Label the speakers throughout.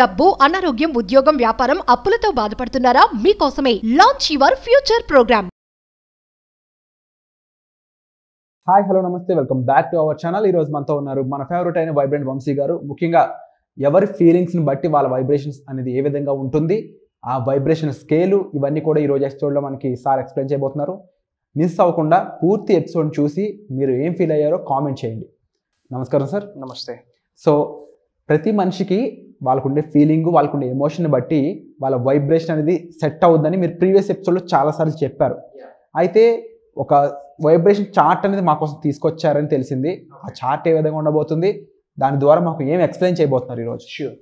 Speaker 1: డబ్బు అనారోగ్యం ఉద్యోగం వ్యాపారం అప్పులతో బాధపడుతున్నారా మీకోసమే launch your future program
Speaker 2: hi hello నమస్తే welcome back to our channel ఈ రోజు మనతో ఉన్నారు మన ఫేవరెట్ అయిన వైబ్రెంట్ వంశీ గారు ముఖ్యంగా ఎవరి ఫీలింగ్స్ని బట్టి వాళ్ళ వైబ్రేషన్స్ అనేది ఏ విధంగా ఉంటుంది ఆ వైబ్రేషన్ స్కేలు ఇవన్నీ కూడా ఈరోజు ఎపిసోడ్లో మనకి సార్ ఎక్స్ప్లెయిన్ చేయబోతున్నారు మిస్ అవ్వకుండా పూర్తి ఎపిసోడ్ చూసి మీరు ఏం ఫీల్ అయ్యారో కామెంట్ చేయండి నమస్కారం సార్ నమస్తే సో ప్రతి మనిషికి వాళ్ళకు ఉండే ఫీలింగ్ వాళ్ళకు ఉండే ఎమోషన్ బట్టి వాళ్ళ వైబ్రేషన్ అనేది సెట్ అవుద్దని మీరు ప్రీవియస్ ఎపిసోడ్లో చాలాసార్లు చెప్పారు అయితే ఒక వైబ్రేషన్ చార్ట్ అనేది మా కోసం తీసుకొచ్చారని తెలిసింది ఆ చార్ట్ ఏ విధంగా ఉండబోతుంది దాని ద్వారా మాకు ఏం ఎక్స్ప్లెయిన్ చేయబోతున్నారు ఈరోజు ష్యూర్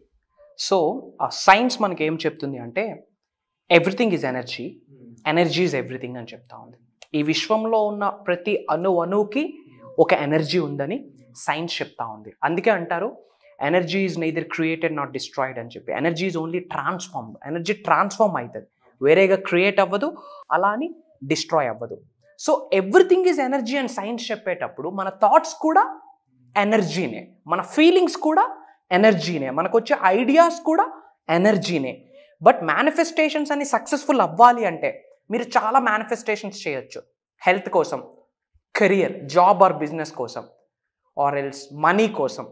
Speaker 1: సో ఆ సైన్స్ మనకి ఏం చెప్తుంది అంటే everything is energy energy is everything అని చెప్తా ఉంది ఈ విశ్వంలో ఉన్న ప్రతి అణు అణువుకి hmm. ఒక ఎనర్జీ ఉందని సైన్స్ చెప్తా ఉంది అందుకే అంటారు energy is neither created not destroyed అని చెప్పి energy is only transform energy transform అవుతుంది వేరేగా క్రియేట్ అవ్వదు అలా అని డిస్ట్రాయ్ అవ్వదు so everything is energy and science చెప్పేటప్పుడు మన థాట్స్ కూడా ఎనర్జీనే మన ఫీలింగ్స్ కూడా ఎనర్జీనే మనకు వచ్చే ఐడియాస్ కూడా ఎనర్జీనే బట్ మేనిఫెస్టేషన్స్ అన్ని సక్సెస్ఫుల్ అవ్వాలి అంటే మీరు చాలా మేనిఫెస్టేషన్స్ చేయొచ్చు హెల్త్ కోసం కెరియర్ జాబ్ ఆర్ బిజినెస్ కోసం ఆర్ ఎల్స్ మనీ కోసం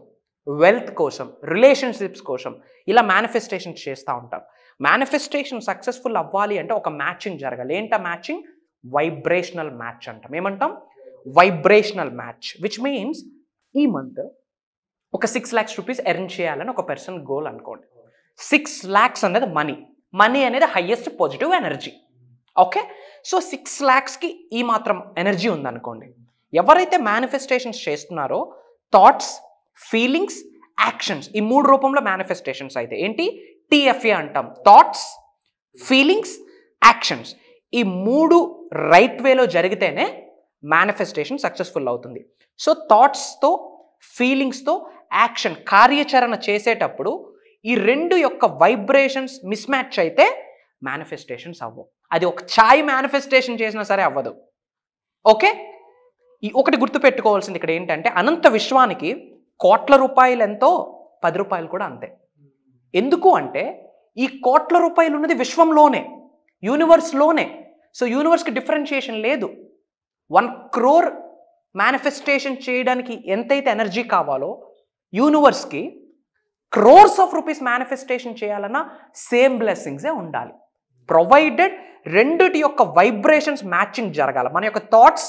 Speaker 1: వెల్త్ కోసం రిలేషన్షిప్స్ కోసం ఇలా మేనిఫెస్టేషన్ చేస్తూ ఉంటాం మేనిఫెస్టేషన్ సక్సెస్ఫుల్ అవ్వాలి అంటే ఒక మ్యాచింగ్ జరగాలి ఏంట మ్యాచింగ్ వైబ్రేషనల్ మ్యాచ్ అంటాం ఏమంటాం వైబ్రేషనల్ మ్యాచ్ విచ్ మీన్స్ ఈ మంత్ ఒక సిక్స్ ల్యాక్స్ రూపీస్ ఎర్న్ చేయాలని ఒక పర్సన్ గోల్ అనుకోండి సిక్స్ ల్యాక్స్ అనేది మనీ మనీ అనేది highest positive energy okay so six ల్యాక్స్కి ఈ మాత్రం ఎనర్జీ ఉందనుకోండి ఎవరైతే మేనిఫెస్టేషన్స్ చేస్తున్నారో థాట్స్ ఫీలింగ్స్ యాక్షన్స్ ఈ మూడు రూపంలో మేనిఫెస్టేషన్స్ అయితే ఏంటి టీఎఫ్ఏ అంటాం థాట్స్ ఫీలింగ్స్ యాక్షన్స్ ఈ మూడు రైట్ వేలో జరిగితేనే మేనిఫెస్టేషన్ సక్సెస్ఫుల్ అవుతుంది సో థాట్స్తో ఫీలింగ్స్తో యాక్షన్ కార్యాచరణ చేసేటప్పుడు ఈ రెండు యొక్క వైబ్రేషన్స్ మిస్ మ్యాచ్ అయితే మేనిఫెస్టేషన్స్ అవ్వవు అది ఒక ఛాయ్ మేనిఫెస్టేషన్ చేసినా సరే అవ్వదు ఓకే ఈ ఒకటి గుర్తుపెట్టుకోవాల్సింది ఇక్కడ ఏంటంటే అనంత విశ్వానికి కోట్ల రూపాయలు ఎంతో పది రూపాయలు కూడా అంతే ఎందుకు అంటే ఈ కోట్ల రూపాయలు ఉన్నది విశ్వంలోనే యూనివర్స్లోనే సో యూనివర్స్కి డిఫరెన్షియేషన్ లేదు వన్ క్రోర్ మేనిఫెస్టేషన్ చేయడానికి ఎంతైతే ఎనర్జీ కావాలో యూనివర్స్కి క్రోర్స్ ఆఫ్ రూపీస్ మేనిఫెస్టేషన్ చేయాలన్నా సేమ్ బ్లెస్సింగ్సే ఉండాలి ప్రొవైడెడ్ రెండిటి యొక్క వైబ్రేషన్స్ మ్యాచింగ్ జరగాలి మన యొక్క థాట్స్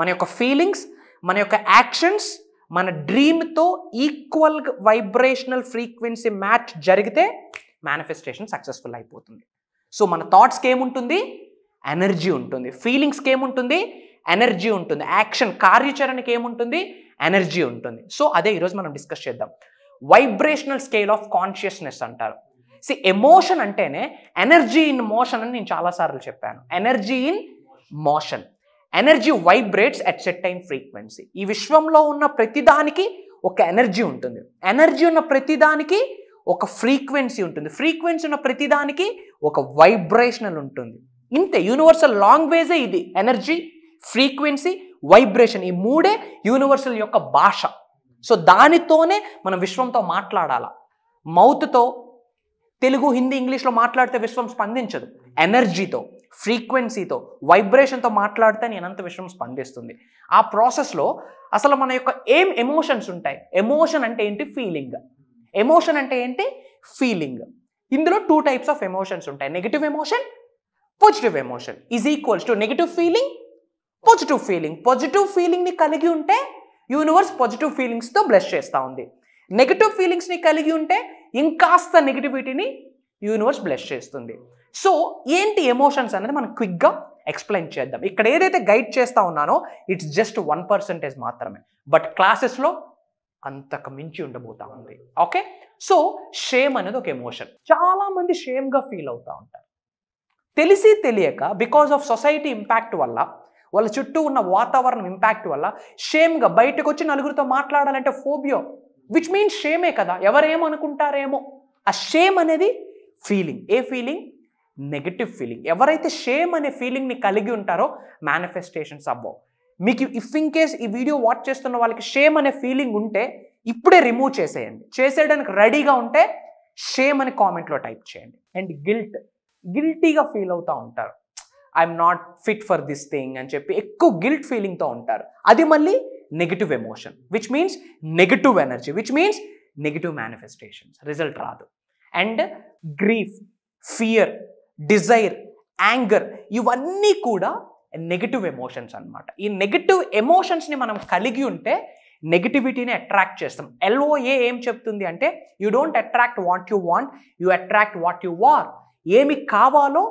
Speaker 1: మన యొక్క ఫీలింగ్స్ మన యొక్క యాక్షన్స్ మన డ్రీమ్తో ఈక్వల్ వైబ్రేషనల్ ఫ్రీక్వెన్సీ మ్యాచ్ జరిగితే మేనిఫెస్టేషన్ సక్సెస్ఫుల్ అయిపోతుంది సో మన థాట్స్కి ఏముంటుంది ఎనర్జీ ఉంటుంది ఫీలింగ్స్కి ఏముంటుంది ఎనర్జీ ఉంటుంది యాక్షన్ కార్యాచరణకి ఏముంటుంది ఎనర్జీ ఉంటుంది సో అదే ఈరోజు మనం డిస్కస్ చేద్దాం వైబ్రేషనల్ స్కేల్ ఆఫ్ కాన్షియస్నెస్ అంటారు సి ఎమోషన్ అంటేనే ఎనర్జీ ఇన్ మోషన్ అని నేను చాలాసార్లు చెప్పాను energy in motion energy vibrates at set time frequency ఈ విశ్వంలో ఉన్న ప్రతిదానికి ఒక ఎనర్జీ ఉంటుంది ఎనర్జీ ఉన్న ప్రతిదానికి ఒక ఫ్రీక్వెన్సీ ఉంటుంది ఫ్రీక్వెన్సీ ఉన్న ప్రతిదానికి ఒక వైబ్రేషనల్ ఉంటుంది ఇంతే యూనివర్సల్ లాంగ్వేజే ఇది ఎనర్జీ ఫ్రీక్వెన్సీ వైబ్రేషన్ ఈ మూడే యూనివర్సల్ యొక్క భాష సో దానితోనే మనం విశ్వంతో మాట్లాడాల మౌత్తో తెలుగు హిందీ ఇంగ్లీష్లో మాట్లాడితే విశ్వం స్పందించదు ఎనర్జీతో ఫ్రీక్వెన్సీతో వైబ్రేషన్తో మాట్లాడితే నేను అంత విషయం స్పందిస్తుంది ఆ ప్రాసెస్లో అసలు మన యొక్క ఏం ఎమోషన్స్ ఉంటాయి ఎమోషన్ అంటే ఏంటి ఫీలింగ్ ఎమోషన్ అంటే ఏంటి ఫీలింగ్ ఇందులో టూ టైప్స్ ఆఫ్ ఎమోషన్స్ ఉంటాయి negative emotion positive emotion is equals to negative feeling positive feeling positive ఫీలింగ్ని కలిగి ఉంటే యూనివర్స్ పాజిటివ్ ఫీలింగ్స్తో బ్లెస్ చేస్తూ ఉంది నెగిటివ్ ఫీలింగ్స్ని కలిగి ఉంటే ఇంకాస్త నెగిటివిటీని యూనివర్స్ బ్లెస్ చేస్తుంది సో ఏంటి ఎమోషన్స్ అనేది మనం క్విక్గా ఎక్స్ప్లెయిన్ చేద్దాం ఇక్కడ ఏదైతే గైడ్ చేస్తూ ఉన్నానో ఇట్స్ జస్ట్ వన్ పర్సెంటేజ్ మాత్రమే బట్ క్లాసెస్లో అంతకు మించి ఉండబోతా ఉంది ఓకే సో షేమ్ అనేది ఒక ఎమోషన్ చాలామంది షేమ్గా ఫీల్ అవుతూ ఉంటారు తెలిసి తెలియక బికాస్ ఆఫ్ సొసైటీ ఇంపాక్ట్ వల్ల వాళ్ళ చుట్టూ ఉన్న వాతావరణం ఇంపాక్ట్ వల్ల షేమ్గా బయటకు వచ్చి నలుగురితో మాట్లాడాలంటే ఫోబియో విచ్ మీన్స్ షేమే కదా ఎవరేమనుకుంటారేమో ఆ షేమ్ అనేది ఫీలింగ్ ఏ ఫీలింగ్ నెగిటివ్ ఫీలింగ్ ఎవరైతే షేమ్ అనే ఫీలింగ్ని కలిగి ఉంటారో మేనిఫెస్టేషన్స్ అవ్వవు మీకు ఇఫ్ ఇన్ కేస్ ఈ వీడియో వాచ్ చేస్తున్న వాళ్ళకి షేమ్ అనే ఫీలింగ్ ఉంటే ఇప్పుడే రిమూవ్ చేసేయండి చేసేయడానికి రెడీగా ఉంటే షేమ్ అని కామెంట్లో టైప్ చేయండి అండ్ గిల్ట్ గిల్టీగా ఫీల్ అవుతూ ఉంటారు I'm not fit for this thing అని చెప్పి ఎక్కువ గిల్ట్ ఫీలింగ్తో ఉంటారు అది మళ్ళీ negative emotion which means negative energy which means negative manifestations result రాదు and grief fear desire anger ఇవన్నీ కూడా నెగిటివ్ ఎమోషన్స్ అనమాట ఈ నెగిటివ్ ఎమోషన్స్ని మనం కలిగి ఉంటే నెగిటివిటీని అట్రాక్ట్ చేస్తాం ఎల్ఓఏ ఏం చెప్తుంది అంటే you don't attract what you want you attract what you are ఏమి కావాలో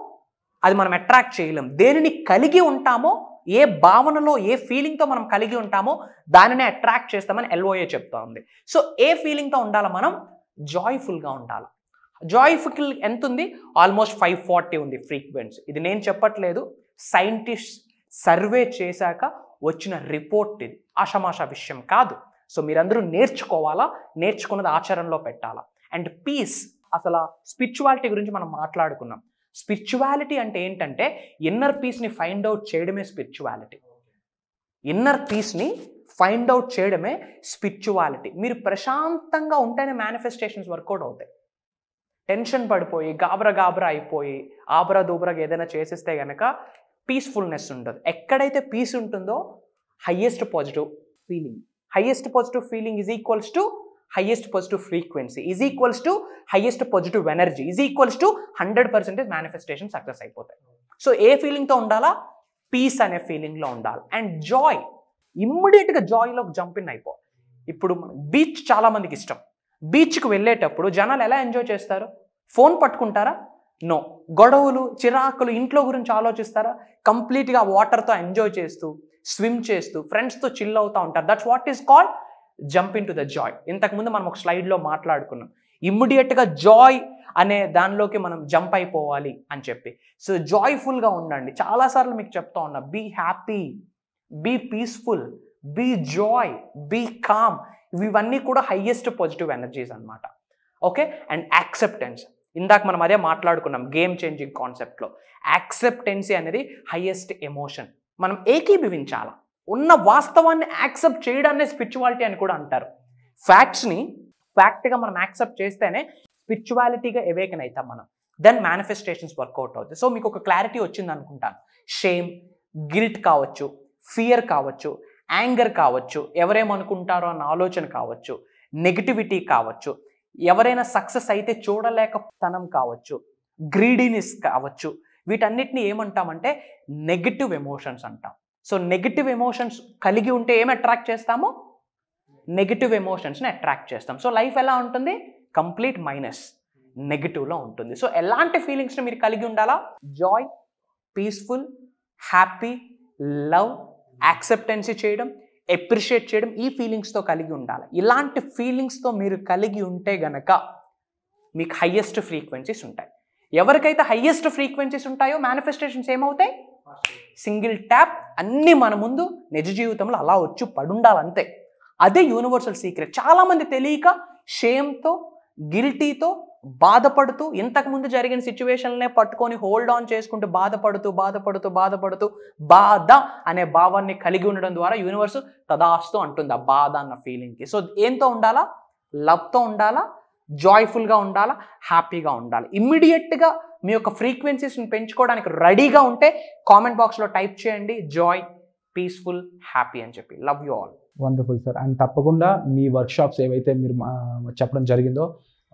Speaker 1: అది మనం అట్రాక్ట్ చేయలేం దేనిని కలిగి ఉంటామో ఏ భావనలో ఏ ఫీలింగ్తో మనం కలిగి ఉంటామో దానిని అట్రాక్ట్ చేస్తామని ఎల్ఓఏ చెప్తా ఉంది సో ఏ ఫీలింగ్తో ఉండాలి మనం జాయ్ఫుల్గా ఉండాలి జాయిఫికల్ ఎంత ఉంది ఆల్మోస్ట్ ఫైవ్ ఫార్టీ ఉంది ఫ్రీక్వెన్సీ ఇది నేను చెప్పట్లేదు సైంటిస్ట్ సర్వే చేశాక వచ్చిన రిపోర్ట్ ఇది ఆషమాషా విషయం కాదు సో మీరందరూ నేర్చుకోవాలా నేర్చుకున్నది ఆచరణలో పెట్టాలా అండ్ పీస్ అసలు స్పిరిచువాలిటీ గురించి మనం మాట్లాడుకున్నాం స్పిరిచువాలిటీ అంటే ఏంటంటే ఇన్నర్ పీస్ని ఫైండ్ అవుట్ చేయడమే స్పిరిచువాలిటీ ఇన్నర్ పీస్ని ఫైండ్ అవుట్ చేయడమే స్పిరిచువాలిటీ మీరు ప్రశాంతంగా ఉంటేనే మేనిఫెస్టేషన్స్ వర్కౌట్ అవుతాయి టెన్షన్ పడిపోయి గాబరా గాబరా అయిపోయి ఆబరా దూబరాగా ఏదైనా చేసేస్తే కనుక పీస్ఫుల్నెస్ ఉండదు ఎక్కడైతే పీస్ ఉంటుందో highest positive feeling highest positive feeling is equals to highest positive frequency is equals to highest positive energy is equals to hundred percentage manifestation success అయిపోతాయి సో ఏ ఫీలింగ్తో ఉండాలా పీస్ అనే ఫీలింగ్లో ఉండాలి అండ్ జాయ్ ఇమ్మీడియట్గా జాయ్లోకి జంప్ ఇన్ అయిపో ఇప్పుడు బీచ్ చాలామందికి ఇష్టం బీచ్కి వెళ్ళేటప్పుడు జనాలు ఎలా ఎంజాయ్ చేస్తారు ఫోన్ పట్టుకుంటారా నో గొడవలు చిరాకులు ఇంట్లో గురించి ఆలోచిస్తారా కంప్లీట్గా వాటర్తో ఎంజాయ్ చేస్తూ స్విమ్ చేస్తూ ఫ్రెండ్స్తో చిల్ అవుతూ ఉంటారు that's what is called jump into the joy ఇంతకుముందు మనం ఒక స్లైడ్లో మాట్లాడుకున్నాం ఇమ్మీడియట్గా జాయ్ అనే దానిలోకి మనం జంప్ అయిపోవాలి అని చెప్పి సో జాయ్ఫుల్గా ఉండండి చాలాసార్లు మీకు చెప్తా ఉన్నా be happy be peaceful be joy be calm ఇవన్నీ కూడా హయ్యెస్ట్ పాజిటివ్ ఎనర్జీస్ అనమాట ఓకే అండ్ యాక్సెప్టెన్స్ ఇందాక మనం అదే మాట్లాడుకున్నాం గేమ్ చేంజింగ్ కాన్సెప్ట్లో యాక్సెప్టెన్సీ అనేది హయ్యెస్ట్ ఎమోషన్ మనం ఏకీభవించాల ఉన్న వాస్తవాన్ని యాక్సెప్ట్ చేయడాన్ని స్పిరిచువాలిటీ అని కూడా అంటారు ఫ్యాక్ట్స్ని ఫ్యాక్ట్గా మనం యాక్సెప్ట్ చేస్తేనే స్పిరిచువాలిటీగా ఎవేకన్ అవుతాం మనం దెన్ మేనిఫెస్టేషన్స్ వర్కౌట్ అవుతుంది సో మీకు ఒక క్లారిటీ వచ్చింది అనుకుంటాను షేమ్ గిల్ట్ కావచ్చు ఫియర్ కావచ్చు యాంగర్ కావచ్చు ఎవరేమనుకుంటారో అన్న ఆలోచన కావచ్చు నెగిటివిటీ కావచ్చు ఎవరైనా సక్సెస్ అయితే చూడలేకతనం కావచ్చు గ్రీడీనెస్ కావచ్చు వీటన్నిటిని ఏమంటామంటే నెగిటివ్ ఎమోషన్స్ అంటాం సో నెగిటివ్ ఎమోషన్స్ కలిగి ఉంటే ఏం అట్రాక్ట్ చేస్తాము నెగిటివ్ ఎమోషన్స్ని అట్రాక్ట్ చేస్తాం సో లైఫ్ ఎలా ఉంటుంది కంప్లీట్ మైనస్ నెగిటివ్లో ఉంటుంది సో ఎలాంటి ఫీలింగ్స్ని మీరు కలిగి ఉండాలా joy peaceful happy love acceptancy చేయడం ఎప్రిషియేట్ చేయడం ఈ ఫీలింగ్స్తో కలిగి ఉండాలి ఇలాంటి ఫీలింగ్స్తో మీరు కలిగి ఉంటే గనక మీకు హయ్యెస్ట్ ఫ్రీక్వెన్సీస్ ఉంటాయి ఎవరికైతే హయ్యెస్ట్ ఫ్రీక్వెన్సీస్ ఉంటాయో మేనిఫెస్టేషన్స్ ఏమవుతాయి సింగిల్ ట్యాప్ అన్నీ మన ముందు నిజ జీవితంలో అలా వచ్చి పడుండాలంతే అదే యూనివర్సల్ సీక్రెట్ చాలామంది తెలియక షేమ్తో గిల్టీతో బాధపడుతూ ఇంతకుముందు జరిగిన సిచ్యువేషన్లనే పట్టుకొని హోల్డ్ ఆన్ చేసుకుంటూ బాధపడుతూ బాధపడుతూ బాధపడుతూ బాధ అనే భావాన్ని కలిగి ఉండడం ద్వారా యూనివర్స్ తదాస్తు అంటుంది ఆ బాధ అన్న ఫీలింగ్కి సో ఏంతో ఉండాలా లవ్తో ఉండాలా జాయ్ఫుల్గా ఉండాలా హ్యాపీగా ఉండాలి ఇమ్మీడియట్గా మీ యొక్క ఫ్రీక్వెన్సీస్ని పెంచుకోవడానికి రెడీగా ఉంటే కామెంట్ బాక్స్లో టైప్ చేయండి జాయ్ పీస్ఫుల్ హ్యాపీ అని చెప్పి love you all
Speaker 2: wonderful sir and తప్పకుండా మీ వర్క్షాప్స్ ఏవైతే మీరు చెప్పడం జరిగిందో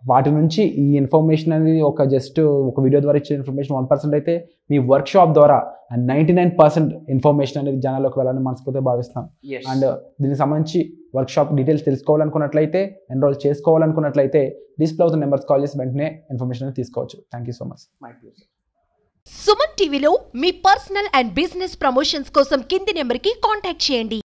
Speaker 2: వాటి నుంచి ఈ ఇన్ఫర్మేషన్ అనేది ఒక జస్ట్ ఒక వీడియో ద్వారా ఇచ్చే ఇన్ఫర్మేషన్ వన్ పర్సెంట్ అయితే మీ వర్క్ షాప్ ద్వారా and ninety nine percent information అనేది జనాల్లోకి వెళ్ళాలని మనస్ఫూర్తిగా భావిస్తాం అండ్ uh, దీనికి సంబంధించి వర్క్ షాప్ డీటెయిల్స్ తెలుసుకోవాలనుకున్నట్లయితే ఎన్రోల్ చేసుకోవాలనుకున్నట్లయితే డిస్ప్లే అవుతున్న నెంబర్స్ కాల్ చేసి వెంటనే ఇన్ఫర్మేషన్ తీసుకోవచ్చు thank you so much
Speaker 1: Suman టీవీలో మీ పర్సనల్ అండ్ బిజినెస్ ప్రమోషన్స్ కోసం కింది నెంబర్కి కాంటాక్ట్ చేయండి